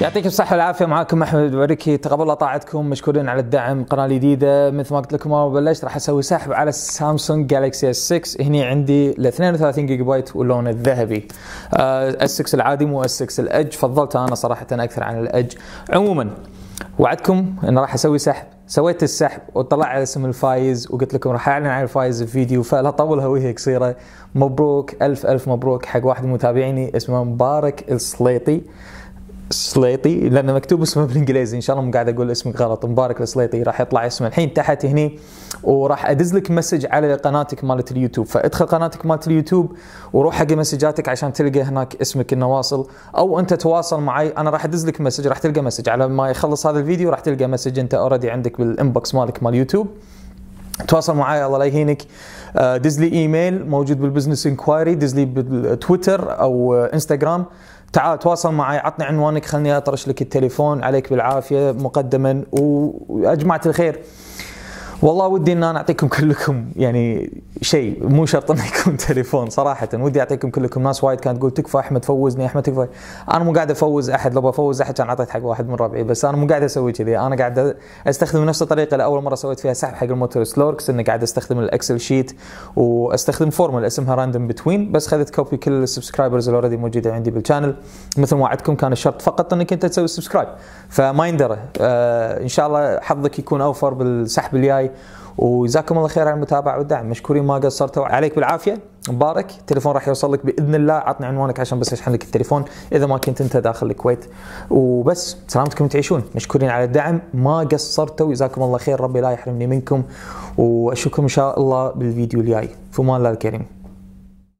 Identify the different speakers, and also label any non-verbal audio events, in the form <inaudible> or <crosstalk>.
Speaker 1: يعطيكم الصحه والعافيه معاكم احمد بركي تقبل طاعتكم مشكورين على الدعم قناه جديده مثل ما قلت لكم اول بلشت راح اسوي سحب على السامسونج جالكسي اس 6 هني عندي ال 32 جيجا بايت واللون الذهبي اس آه، 6 العادي مو اس 6 الاج فضلته انا صراحه اكثر عن الاج عموما وعدكم ان راح اسوي سحب سويت السحب وطلع على اسم الفايز وقلت لكم راح اعلن عن الفايز في فيديو فلا طولها وهي قصيره مبروك الف الف مبروك حق واحد من متابعيني اسمه مبارك السليطي السليطي لانه مكتوب اسمه <laughs> بالانجليزي ان شاء الله مو قاعد اقول اسمك غلط مبارك السليطي راح يطلع اسمه الحين تحت هني وراح ادز لك مسج على قناتك مالت اليوتيوب فادخل قناتك مالت اليوتيوب وروح حق مسجاتك عشان تلقى هناك اسمك انه واصل او انت تواصل معي انا راح ادز لك مسج راح تلقى مسج على ما يخلص هذا الفيديو راح تلقى مسج انت اوريدي عندك بالانبوكس مالك مال اليوتيوب تواصل معي الله لا يهينك آه، دز لي ايميل موجود بالبزنس انكوايري دز لي بالتويتر او آه، انستغرام تعال تواصل معي عطني عنوانك خلني اطرش لك التليفون عليك بالعافيه مقدما واجمعت الخير والله ودي ان انا اعطيكم كلكم يعني شيء مو شرط انه يكون <laughs> تليفون صراحه ودي اعطيكم كلكم ناس وايد كانت تقول تكفى احمد فوزني احمد تكفى انا مو قاعد افوز احد لو بفوز احد كان اعطيت حق واحد من ربعي بس انا مو قاعد اسوي كذي انا قاعد استخدم نفس الطريقه اللي اول مره سويت فيها سحب حق الموتور سلوركس اني قاعد استخدم الاكسل شيت واستخدم فورمولا اسمها راندوم بتوين بس خذت كوبي كل السبسكرايبرز اللي اوريدي موجوده عندي بالشانل مثل ما وعدتكم كان الشرط فقط انك انت تسوي سبسكرايب فما يندرى آه ان شاء الله حظك يكون اوفر بالسحب الجاي وجزاكم الله خير على المتابعه والدعم مشكورين ما قصرتوا عليك بالعافيه مبارك التليفون راح يوصل لك باذن الله عطني عنوانك عشان بس اشحن لك التليفون اذا ما كنت انت داخل الكويت وبس سلامتكم تعيشون مشكورين على الدعم ما قصرتوا جزاكم الله خير ربي لا يحرمني منكم واشوفكم ان شاء الله بالفيديو الجاي في امان الله الكريم